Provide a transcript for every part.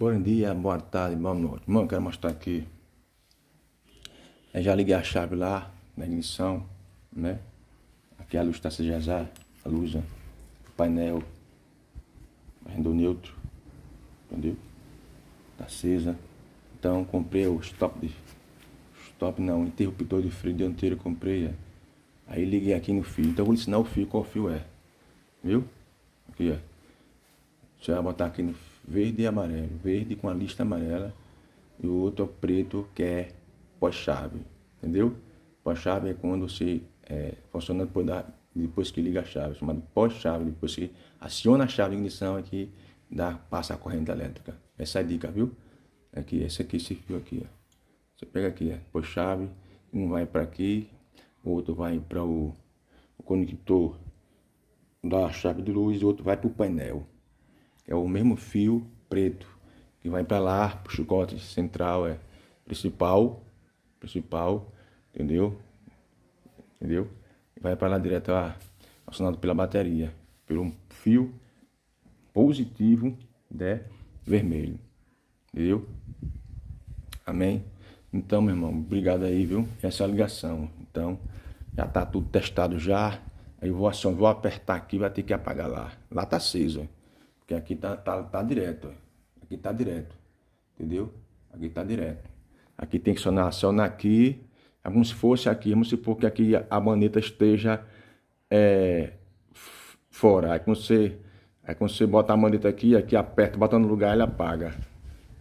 Bom dia, boa tarde, boa noite. Mano, quero mostrar aqui. Eu já liguei a chave lá na ignição, né? Aqui é a luz está se jazar, a luz, né? o painel, rendeu neutro, entendeu? Tá acesa. Então comprei o stop de. Stop não, interruptor de freio dianteiro comprei. É. Aí liguei aqui no fio. Então vou ensinar o fio qual fio é. Viu? Aqui é. Você vai botar aqui no fio verde e amarelo. Verde com a lista amarela e o outro é o preto que é pós-chave, entendeu? Pós-chave é quando você é, funciona depois, da, depois que liga a chave, chamado pós-chave, depois que aciona a chave de ignição aqui dá, passa a corrente elétrica. Essa é a dica, viu? Aqui, esse aqui, esse fio aqui, ó. Você pega aqui, ó, pós-chave, um vai para aqui, o outro vai para o, o conector da chave de luz e o outro vai para o painel é o mesmo fio preto que vai para lá, para o chicote central, é principal, principal, entendeu? Entendeu? Vai para lá direto, ah, acionado pela bateria, pelo fio positivo, né? Vermelho, entendeu? Amém? Então, meu irmão, obrigado aí, viu? Essa é a ligação. Então, já tá tudo testado já. Aí eu vou acionar, vou apertar aqui, vai ter que apagar lá. Lá tá aceso, ó. Porque aqui tá, tá, tá direto, ó. Aqui tá direto. Entendeu? Aqui tá direto. Aqui tem que sonar, sonar aqui. É como se fosse aqui, vamos supor que aqui a maneta esteja é, fora. Aí quando, você, aí quando você bota a maneta aqui, aqui aperta, bota no lugar, ele apaga.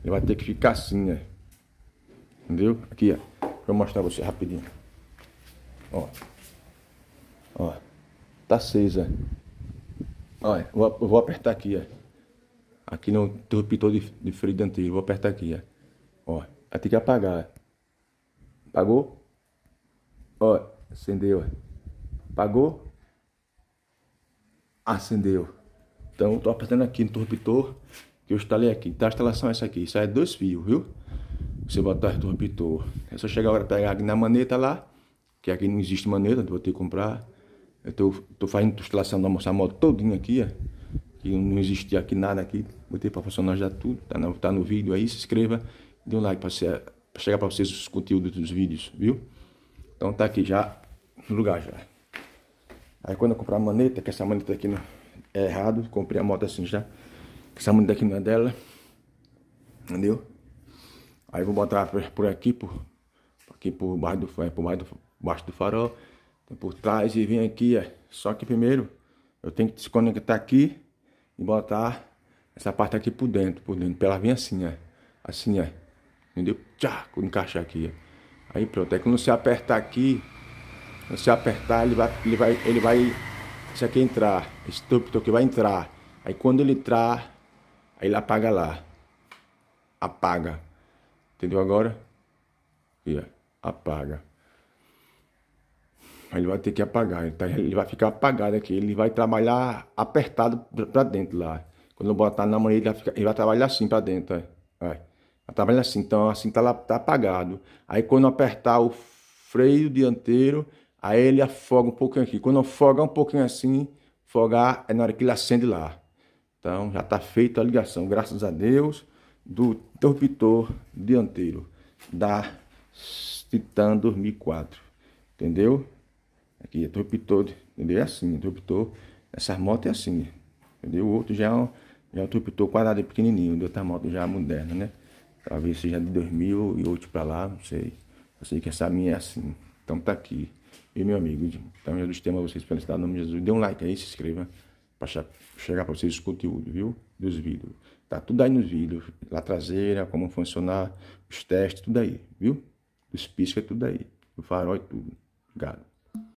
Ele vai ter que ficar assim, né? Entendeu? Aqui, ó. Vou mostrar pra você rapidinho. Ó. Ó. Tá acesa. Olha, eu vou apertar aqui, ó. Aqui não interruptor de, de freio dianteiro. Vou apertar aqui, ó. Ó, tem que apagar. Apagou? Ó, acendeu. Apagou? Acendeu. Então, estou apertando aqui no interruptor que eu instalei aqui. Então, a instalação é essa aqui. Isso é dois fios, viu? Você botar o interruptor. É só chegar agora pegar aqui na maneta lá. Que aqui não existe maneta, vou ter que comprar. Eu tô, tô fazendo instalação da nossa moto todinha aqui, ó que não existia aqui nada aqui, botei para funcionar já tudo, tá no, tá no vídeo aí, é se inscreva, dê um like para chegar para vocês os conteúdos dos vídeos, viu? Então tá aqui já, no lugar já. Aí quando eu comprar a maneta, que essa maneta aqui não, é errado, comprei a moto assim já, essa maneta aqui não é dela, entendeu? Aí vou botar por aqui, por, aqui por baixo do, é, por baixo do, baixo do farol, por trás e vem aqui, é. só que primeiro eu tenho que desconectar aqui, e botar essa parte aqui por dentro, por dentro, pra ela vir assim, ó. É. Assim, ó. É. Entendeu? Tchau, encaixar aqui, ó. É. Aí pronto. É que não se apertar aqui, não se apertar, ele vai, ele vai, ele vai, isso aqui entrar. Esse tupto que vai entrar. Aí quando ele entrar, aí ele apaga lá. Apaga. Entendeu agora? E apaga ele vai ter que apagar. Ele, tá, ele vai ficar apagado aqui. Ele vai trabalhar apertado para dentro lá. Quando eu botar na mão, ele vai, ficar, ele vai trabalhar assim para dentro. Aí. É, vai. É. vai trabalhar assim. Então, assim tá, tá apagado. Aí, quando apertar o freio dianteiro, aí ele afoga um pouquinho aqui. Quando afoga um pouquinho assim, afogar é na hora que ele acende lá. Então, já tá feita a ligação. Graças a Deus, do interruptor dianteiro da Titan 2004. Entendeu? Aqui, interruptor, entendeu? É assim, interruptor. Essas motos é assim, entendeu? O outro já é um, já é um interruptor quadrado é pequenininho, de outra moto já é moderna, né? Talvez seja é de 2008 para lá, não sei. Eu sei que essa minha é assim. Então tá aqui. E meu amigo, então eu dos a vocês felicidade no nome de Jesus. Dê um like aí, se inscreva para chegar para vocês os conteúdos, viu? Dos vídeos. Tá tudo aí nos vídeos, lá traseira, como funcionar, os testes, tudo aí, viu? Os pisca, tudo aí. O farol e tudo. Obrigado.